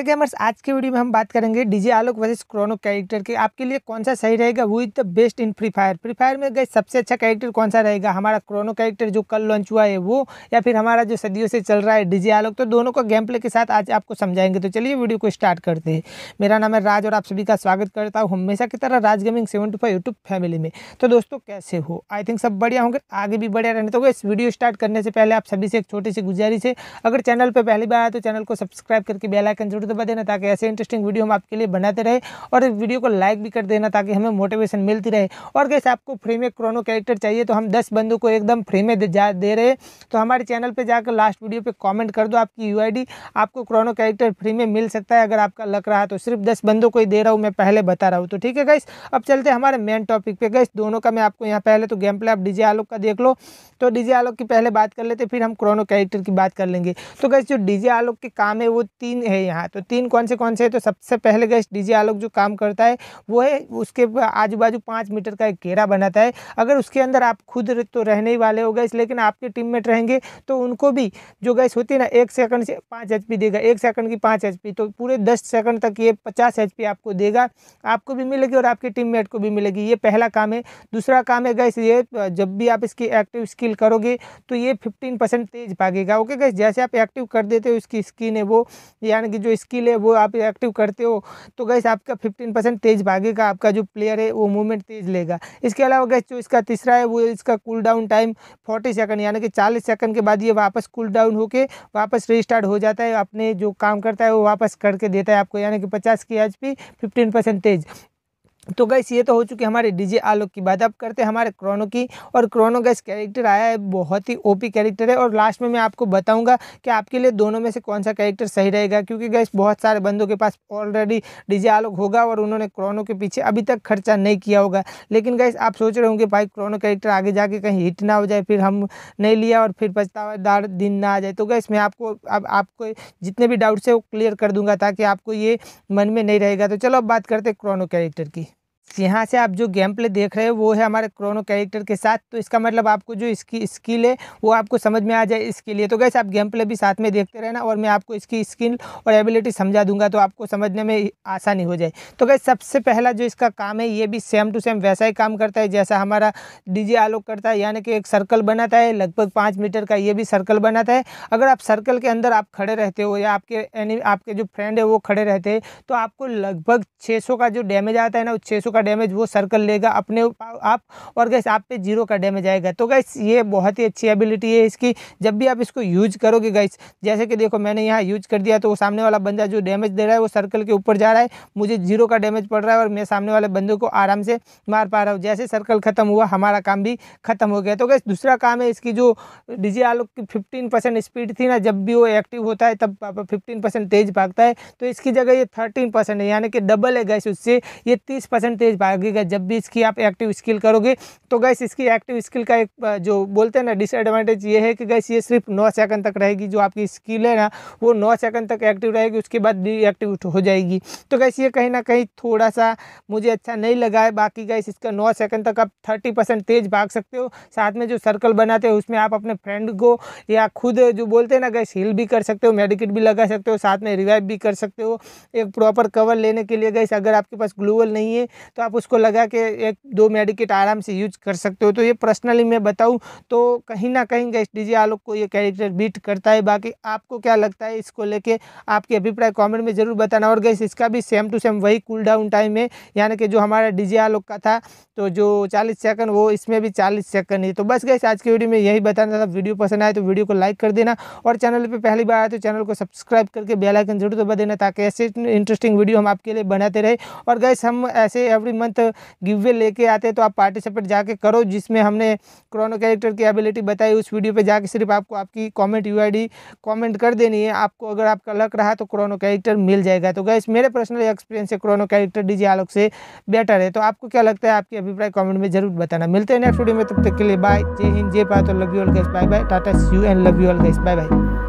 है गेमर्स आज के वीडियो में हम बात करेंगे DJ Alok versus Chrono character के आपके लिए कौन सा सही रहेगा who is the best in Free Fire Free Fire में गए सबसे अच्छा कैरेक्टर कौन सा रहेगा हमारा क्रोनो कैरेक्टर जो कल लॉन्च हुआ है वो या फिर हमारा जो सदियों से चल रहा है डीजे आलोक तो दोनों को गेम प्ले के साथ आज आपको समझाएंगे तो चलिए वीडियो को स्टार्ट करते हैं मेरा नाम है राज और आप सभी का स्वागत करता हूँ हमेशा की तरह Raj gaming seven two five YouTube family में तो दोस्तों कैसे हो आई थिंक सब बढ़िया होंगे आगे भी बढ़िया रहने तो इस वीडियो स्टार्ट करने से पहले आप सभी से एक छोटी सी गुजारिश है अगर चैनल पर पहली बार आए तो चैनल को सब्सक्राइब करके बेलाइकन जरूर दबा देना ताकि ऐसे इंटरेस्टिंग वीडियो हम आपके लिए बनाते रहे और इस वीडियो को लाइक भी कर देना ताकि हमें मोटिवेशन मिलती रहे और कैसे आपको फ्री में क्रोनो कैरेक्टर चाहिए तो हम दस बंदों को एकदम फ्री में दे रहे तो हमारे चैनल पर जाकर लास्ट वीडियो पर कॉमेंट कर दो आपकी यू आपको क्रोनो कैरेक्टर फ्री में मिल सकता है अगर आपका लग रहा तो सिर्फ दस बंदों को ही दे रहा हूँ मैं पहले बता रहा हूँ तो ठीक है गाइस अब चलते हमारे मेन टॉपिक पे गाइस दोनों का मैं आपको यहाँ पहले तो गेम प्ले आप डीजे आलोक का देख लो तो डीजे आलोक की पहले बात कर लेते फिर हम क्रोनो कैरेक्टर की बात कर लेंगे तो गैस जो डीजे आलोक के काम है वो तीन है यहाँ तो तीन कौन से कौन से है तो सबसे पहले गैस डीजे आलोक जो काम करता है वो है उसके आजू बाजू पाँच मीटर का एक घेरा बनाता है अगर उसके अंदर आप खुद तो रहने ही वाले हो गैस लेकिन आपके टीममेट रहेंगे तो उनको भी जो गैस होती है ना एक सेकंड से पाँच एच देगा एक सेकंड की पाँच एच तो पूरे दस सेकंड तक ये पचास एच आपको देगा आपको भी मिलेगी और आपके टीम को भी मिलेगी ये पहला काम है दूसरा काम है गैस ये जब भी आप इसकी एक्टिव स्किल करोगे तो ये फिफ्टीन परसेंट तेज भागेगा ओके गैस जैसे आप एक्टिव कर देते हो इसकी स्किन है वो यानी कि जो स्किल है वो आप एक्टिव करते हो तो गैस आपका फिफ्टीन परसेंट तेज भागेगा आपका जो प्लेयर है वो मूवमेंट तेज लेगा इसके अलावा गैस जो इसका तीसरा है वो इसका cool down time forty second यानी कि चालीस सेकंड के बाद ये वापस कूल डाउन होकर वापस रिस्टार्ट हो जाता है अपने जो काम करता है वो वापस करके देता है आपको यानी कि पचास की एच पी फिफ्टीन परसेंट तेज तो गैस ये तो हो चुकी हमारे डीजे आलोक की बात अब करते हैं हमारे क्रोनो की और क्रोनो गैस कैरेक्टर आया है बहुत ही ओपी कैरेक्टर है और लास्ट में मैं आपको बताऊंगा कि आपके लिए दोनों में से कौन सा कैरेक्टर सही रहेगा क्योंकि गैस बहुत सारे बंदों के पास ऑलरेडी डीजे आलोक होगा और उन्होंने क्रोनो के पीछे अभी तक खर्चा नहीं किया होगा लेकिन गैस आप सोच रहे होंगे भाई क्रोनो कैरेक्टर आगे जाके कहीं हिट ना हो जाए फिर हम नहीं लिया और फिर पछतावादार दिन ना आ जाए तो गैस मैं आपको अब आपको जितने भी डाउट्स है वो क्लियर कर दूंगा ताकि आपको ये मन में नहीं रहेगा तो चलो अब बात करते हैं क्रोनो कैरेक्टर की यहाँ से आप जो गेम प्ले देख रहे हो वो है हमारे क्रोनो कैरेक्टर के साथ तो इसका मतलब आपको जो इसकी स्किल है वो आपको समझ में आ जाए इसके लिए तो कैसे आप गेम प्ले भी साथ में देखते रहना और मैं आपको इसकी स्किल और एबिलिटी समझा दूंगा तो आपको समझने में आसानी हो जाए तो कैसे सबसे पहला जो इसका काम है ये भी सेम टू सेम वैसा ही काम करता है जैसा हमारा डी आलोक करता है यानी कि एक सर्कल बनाता है लगभग पाँच मीटर का ये भी सर्कल बनाता है अगर आप सर्कल के अंदर आप खड़े रहते हो या आपके एनी आपके जो फ्रेंड है वो खड़े रहते हैं तो आपको लगभग छः का जो डैमेज आता है ना उस छः का का डैमेज वो सर्कल लेगा अपने आप और गैस आप पे जीरो का डैमेज आएगा तो गैस ये बहुत ही अच्छी एबिलिटी है इसकी जब भी आप इसको यूज करोगे गैस जैसे कि देखो मैंने यहाँ यूज कर दिया तो वो सामने वाला बंदा जो डैमेज दे रहा है वो सर्कल के ऊपर जा रहा है मुझे जीरो का डैमेज पड़ रहा है और मैं सामने वाले बंदे को आराम से मार पा रहा हूँ जैसे सर्कल खत्म हुआ हमारा काम भी खत्म हो गया तो गैस दूसरा काम है इसकी जो डीजे आलोक की फिफ्टीन स्पीड थी ना जब भी वो एक्टिव होता है तब फिफ्टीन तेज भागता है तो इसकी जगह ये थर्टीन है यानी कि डबल है गैस उससे ये तीस तेज़ भागेगा जब भी इसकी आप एक्टिव स्किल करोगे तो गैस इसकी एक्टिव स्किल का एक जो बोलते हैं ना डिसएडवांटेज ये है कि गैस ये सिर्फ नौ सेकंड तक रहेगी जो आपकी स्किल है ना वो नौ सेकंड तक एक्टिव रहेगी उसके बाद डीएक्टिव हो जाएगी तो गैस ये कहीं ना कहीं थोड़ा सा मुझे अच्छा नहीं लगा है बाकी गैस इसका नौ सेकंड तक आप थर्टी परसेंट तेज़ भाग सकते हो साथ में जो सर्कल बनाते हो उसमें आप अपने फ्रेंड को या खुद जो बोलते हैं ना गैस हिल भी कर सकते हो मेडिकेट भी लगा सकते हो साथ में रिवाइव भी कर सकते हो एक प्रॉपर कवर लेने के लिए गैस अगर आपके पास ग्लूवल नहीं है तो आप उसको लगा के एक दो मेडिकेट आराम से यूज कर सकते हो तो ये पर्सनली मैं बताऊँ तो कहीं ना कहीं गैस डी आलोक को ये कैरेक्टर बीट करता है बाकी आपको क्या लगता है इसको लेके आपके अभिप्राय कॉमेंट में ज़रूर बताना और गैस इसका भी सेम टू सेम वही कूल डाउन टाइम है यानी कि जो हमारा डी आलोक का था तो जो चालीस सेकंड वो इसमें भी चालीस सेकंड है तो बस गैस आज की वीडियो में यही बताना था वीडियो पसंद आए तो वीडियो को लाइक कर देना और चैनल पर पहली बार आए तो चैनल को सब्सक्राइब करके बेलाइकन जरूर दबा देना ताकि ऐसे इंटरेस्टिंग वीडियो हम आपके लिए बनाते रहे और गैस हम ऐसे एवरी मंथ गिव वे लेके आते हैं तो आप पार्टिसिपेट जाके करो जिसमें हमने क्रोनो कैरेक्टर की एबिलिटी बताई उस वीडियो पे जाके सिर्फ आपको आपकी कमेंट यूआईडी कमेंट कर देनी है आपको अगर आपका लक रहा तो क्रोनो कैरेक्टर मिल जाएगा तो गैस मेरे पर्सनल एक्सपीरियंस से क्रोनो कैरेक्टर डीजे आलोक से बेटर है तो आपको क्या लगता है आपकी अभिप्राय कॉमेंट में जरूर बताना मिलते हैं नेक्स्ट वीडियो में तब तक के लिए बाय जय हिंद जय तो love you all guys bye bye tata see you and love you all guys bye bye